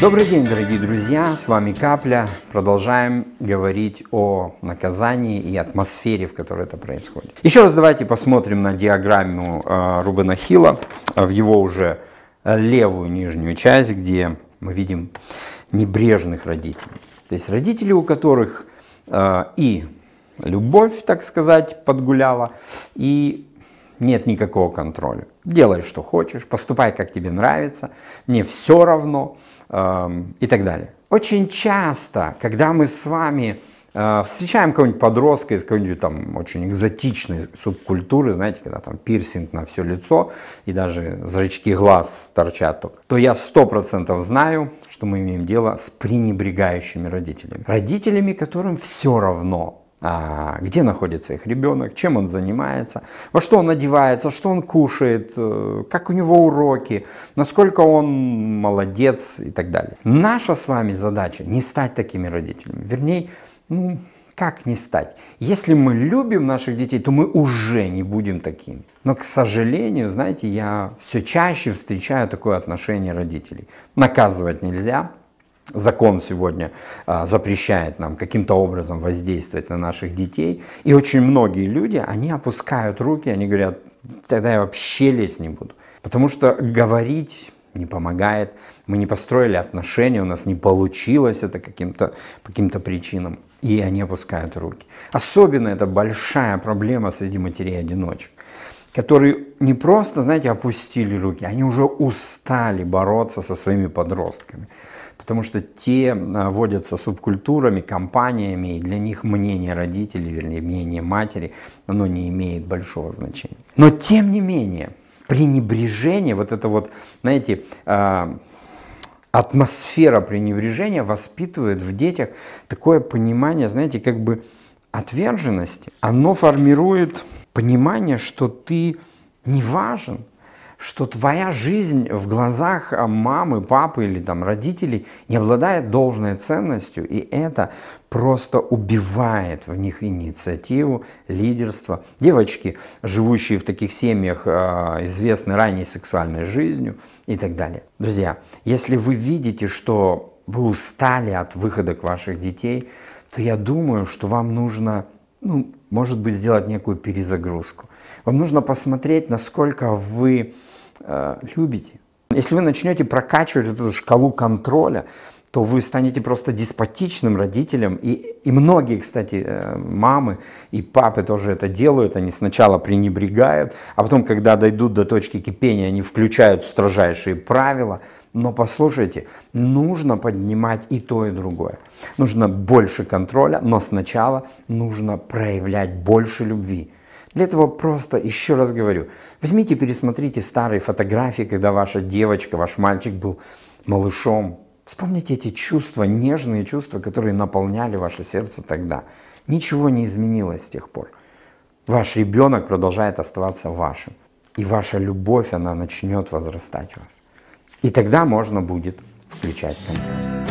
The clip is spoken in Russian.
Добрый день, дорогие друзья, с вами Капля. Продолжаем говорить о наказании и атмосфере, в которой это происходит. Еще раз давайте посмотрим на диаграмму э, Рубена Хилла, э, в его уже левую нижнюю часть, где мы видим небрежных родителей. То есть родители, у которых э, и любовь, так сказать, подгуляла, и нет никакого контроля. Делай, что хочешь, поступай, как тебе нравится, мне все равно эм, и так далее. Очень часто, когда мы с вами э, встречаем какого-нибудь подростка из какой-нибудь там очень экзотичной субкультуры, знаете, когда там пирсинг на все лицо и даже зрачки глаз торчат только, то я сто процентов знаю, что мы имеем дело с пренебрегающими родителями. Родителями, которым все равно а, где находится их ребенок, чем он занимается, во что он одевается, что он кушает, э, как у него уроки, насколько он молодец и так далее. Наша с вами задача не стать такими родителями. Вернее, ну, как не стать? Если мы любим наших детей, то мы уже не будем такими. Но, к сожалению, знаете, я все чаще встречаю такое отношение родителей. Наказывать нельзя, закон сегодня а, запрещает нам каким-то образом воздействовать на наших детей. И очень многие люди, они опускают руки, они говорят, тогда я вообще лезть не буду. Потому что говорить не помогает, мы не построили отношения, у нас не получилось это каким-то, по каким-то причинам, и они опускают руки. Особенно это большая проблема среди матерей-одиночек, которые не просто, знаете, опустили руки, они уже устали бороться со своими подростками потому что те а, водятся субкультурами, компаниями, и для них мнение родителей, вернее, мнение матери, оно не имеет большого значения. Но тем не менее, пренебрежение, вот это вот, знаете, а, атмосфера пренебрежения воспитывает в детях такое понимание, знаете, как бы отверженности. Оно формирует понимание, что ты не важен, что твоя жизнь в глазах а, мамы, папы или там родителей не обладает должной ценностью, и это просто убивает в них инициативу, лидерство. Девочки, живущие в таких семьях, а, известны ранней сексуальной жизнью и так далее. Друзья, если вы видите, что вы устали от выходок ваших детей, то я думаю, что вам нужно ну, может быть, сделать некую перезагрузку. Вам нужно посмотреть, насколько вы э, любите. Если вы начнете прокачивать эту шкалу контроля, то вы станете просто деспотичным родителем. И, и многие, кстати, э, мамы и папы тоже это делают. Они сначала пренебрегают, а потом, когда дойдут до точки кипения, они включают строжайшие правила. Но послушайте, нужно поднимать и то, и другое. Нужно больше контроля, но сначала нужно проявлять больше любви. Для этого просто, еще раз говорю, возьмите, пересмотрите старые фотографии, когда ваша девочка, ваш мальчик был малышом, Вспомните эти чувства, нежные чувства, которые наполняли ваше сердце тогда. Ничего не изменилось с тех пор. Ваш ребенок продолжает оставаться вашим. И ваша любовь, она начнет возрастать у вас. И тогда можно будет включать контент.